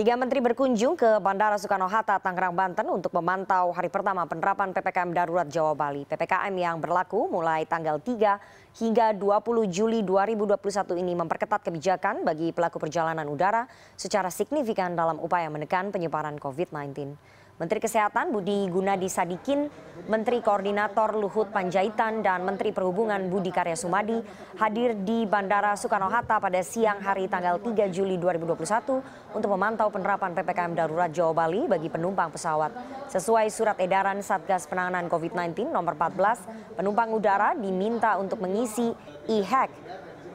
Tiga menteri berkunjung ke Bandara Soekarno-Hatta, Tangerang, Banten untuk memantau hari pertama penerapan PPKM Darurat Jawa Bali. PPKM yang berlaku mulai tanggal 3 hingga 20 Juli 2021 ini memperketat kebijakan bagi pelaku perjalanan udara secara signifikan dalam upaya menekan penyebaran COVID-19. Menteri Kesehatan Budi Gunadi Sadikin, Menteri Koordinator Luhut Panjaitan, dan Menteri Perhubungan Budi Karya Sumadi hadir di Bandara Soekarno-Hatta pada siang hari tanggal 3 Juli 2021 untuk memantau atau penerapan PPKM darurat Jawa Bali bagi penumpang pesawat. Sesuai surat edaran Satgas Penanganan COVID-19 nomor 14, penumpang udara diminta untuk mengisi e-hack,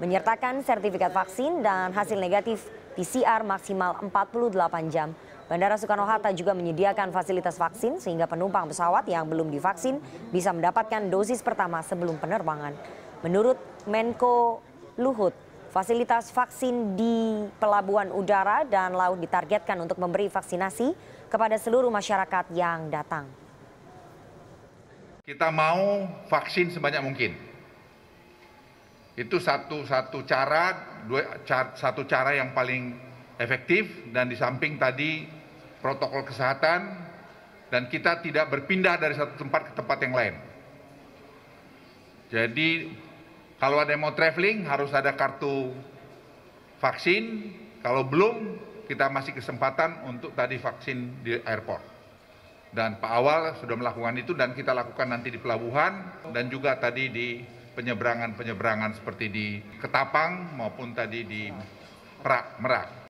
menyertakan sertifikat vaksin dan hasil negatif PCR maksimal 48 jam. Bandara Soekarno-Hatta juga menyediakan fasilitas vaksin sehingga penumpang pesawat yang belum divaksin bisa mendapatkan dosis pertama sebelum penerbangan. Menurut Menko Luhut, Fasilitas vaksin di pelabuhan udara dan laut ditargetkan untuk memberi vaksinasi kepada seluruh masyarakat yang datang. Kita mau vaksin sebanyak mungkin. Itu satu satu cara, dua, satu cara yang paling efektif dan di samping tadi protokol kesehatan dan kita tidak berpindah dari satu tempat ke tempat yang lain. Jadi kalau ada yang mau traveling harus ada kartu vaksin. Kalau belum, kita masih kesempatan untuk tadi vaksin di airport. Dan Pak Awal sudah melakukan itu dan kita lakukan nanti di pelabuhan dan juga tadi di penyeberangan-penyeberangan seperti di Ketapang maupun tadi di Merak.